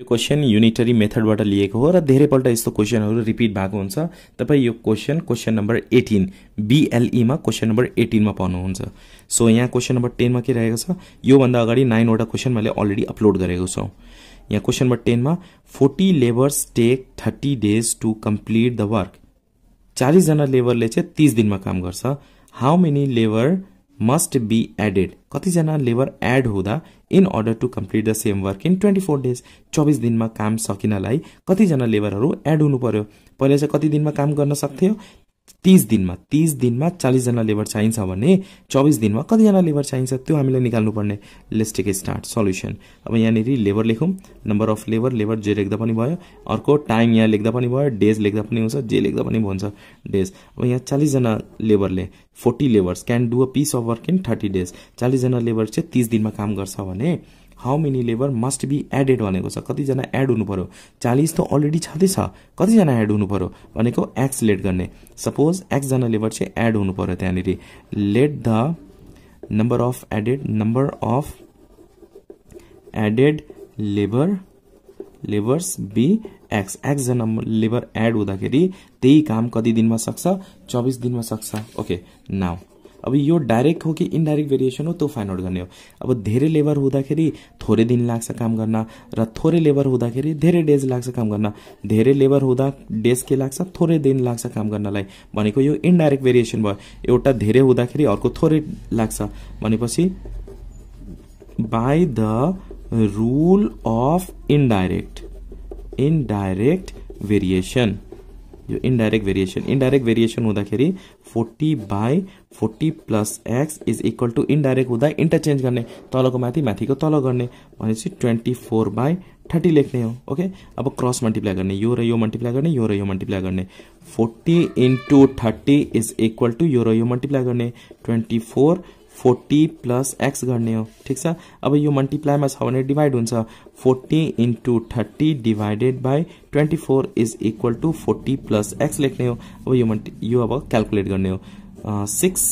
यो question unitary मेथडबाट लिएको हो र धेरैपल्ट यस्तो क्वेसनहरू रिपिट भएको हुन्छ तपाईँ यो क्वेसन क्वेसन नम्बर एटिन बिएलईमा क्वेसन नम्बर एटिनमा पाउनुहुन्छ सो यहाँ क्वेसन नम्बर टेनमा के रहेको छ योभन्दा अगाडि नाइनवटा क्वेसन मैले अलरेडी अपलोड गरेको छु यहाँ क्वेसन नम्बर टेनमा forty labours take thirty days to complete the work चालिसजना लेबरले चाहिँ तिस दिनमा काम गर्छ how many labour must be added कतिजना लेबर एड हुँदा in order to complete the same work in twenty four days चौबिस दिनमा काम सकिनलाई कतिजना लेबरहरू एड हुनु पर्यो पहिला चाहिँ कति दिनमा काम गर्न सक्थ्यो तिस दिनमा तिस दिनमा चालिसजना लेबर चाहिन्छ भने चौबिस दिनमा कतिजना लेबर चाहिन्छ त्यो हामीलाई निकाल्नुपर्ने टेक स्टार्ट सल्युसन अब यहाँनिर लेबर लेखौँ नम्बर अफ लेबर लेबर जे लेख्दा पनि भयो अर्को टाइम यहाँ लेख्दा पनि भयो डेज लेख्दा पनि हुन्छ जे लेख्दा पनि भन्छ डेज अब यहाँ चालिसजना लेबरले forty labours can do a piece of work in thirty days चालिसजना लेबर चाहिँ तिस दिनमा काम गर्छ भने how many labour must be added भनेको छ कतिजना एड हुनु पर्यो चालिस त अलरेडी छँदैछ कतिजना एड हुनु पर्यो भनेको एक्स लेट गर्ने सपोज एक्सजना लेबर चाहिँ एड हुनु पऱ्यो त्यहाँनिर let the number of added number of added labour labours be x एक्सजना लेबर एड हुँदाखेरि त्यही काम कति दिनमा सक्छ चौबिस दिनमा सक्छ ओके नाउ अब यो डाइरेक्ट हो कि इन्डाइरेक्ट भेरिएसन हो त्यो फाइन्ड आउट गर्ने हो अब धेरै लेबर हुँदाखेरि थोरै दिन लाग्छ काम गर्न र थोरै लेबर हुँदाखेरि धेरै डेज लाग्छ काम गर्न धेरै लेबर हुँदा डेज के लाग्छ थोरै दिन लाग्छ काम गर्नलाई भनेको यो इन्डाइरेक्ट भेरिएसन भयो एउटा धेरै हुँदाखेरि अर्को थोरै लाग्छ भनेपछि by the rule of indirect indirect variation यो इन्डाइरेक्ट भेरिएसन इन्डाइरेक्ट भेरिएसन हुँदाखेरि forty by forty plus x is equal to indirect हुँदा इन्टरचेन्ज गर्ने तलको माथि माथिको तल गर्ने भनेपछि ट्वेन्टी फोर बाई थर्टी लेख्ने हो ओके अब क्रस मल्टिप्लाई गर्ने यो र यो मल्टिप्लाई गर्ने यो र यो मल्टिप्लाई गर्ने forty into thirty is equal to यो र यो मल्टिप्लाई गर्ने twenty four forty plus x गर्ने हो ठिक छ अब यो मल्टिप्लाईमा छ भने डिभाइड हुन्छ forty into thirty divided by twenty four is equal to forty plus x लेख्ने हो अब यो मल्टी यो अब क्यालकुलेट गर्ने हो सिक्स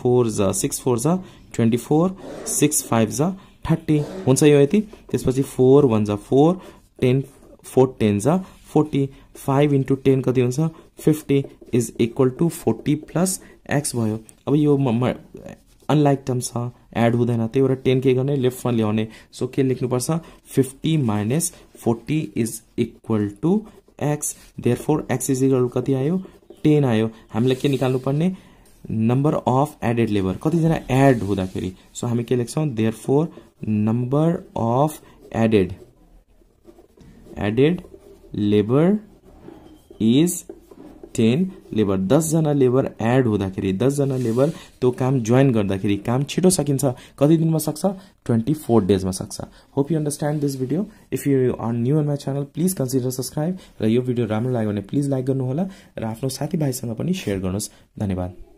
फोर ज सिक्स फोर ज ट्वेन्टी फोर सिक्स फाइभ ज थर्टी हुन्छ यो यति त्यसपछि फोर वान ज फोर टेन फोर टेन ज फोर्टी फाइभ इन्टु टेन कति हुन्छ fifty is equal to forty plus x भयो अब यो अनलाइक टर्म छ एड हुँदैन त्यही भएर टेन के गर्ने लेफ्टमा ल्याउने सो के लेख्नुपर्छ fifty minus forty is equal to x therefore x is equal कति आयो टेन आयो हामीलाई के निकाल्नुपर्ने नम्बर अफ एडेड लेबर कतिजना एड हुँदाखेरि सो हामी के लेख्छौँ therefore number of added added labour is ten labour दसजना लेबर एड हुँदाखेरि दसजना लेबर त्यो काम जोइन गर्दाखेरि काम छिटो सकिन्छ कति दिनमा सक्छ ट्वेन्टी फोर डेजमा सक्छ hope you understand this video if you are new on my channel please consider subscribe र यो भिडियो राम्रो लाग्यो भने प्लिज लाइक गर्नुहोला र आफ्नो साथीभाइसँग पनि सेयर गर्नुहोस् धन्यवाद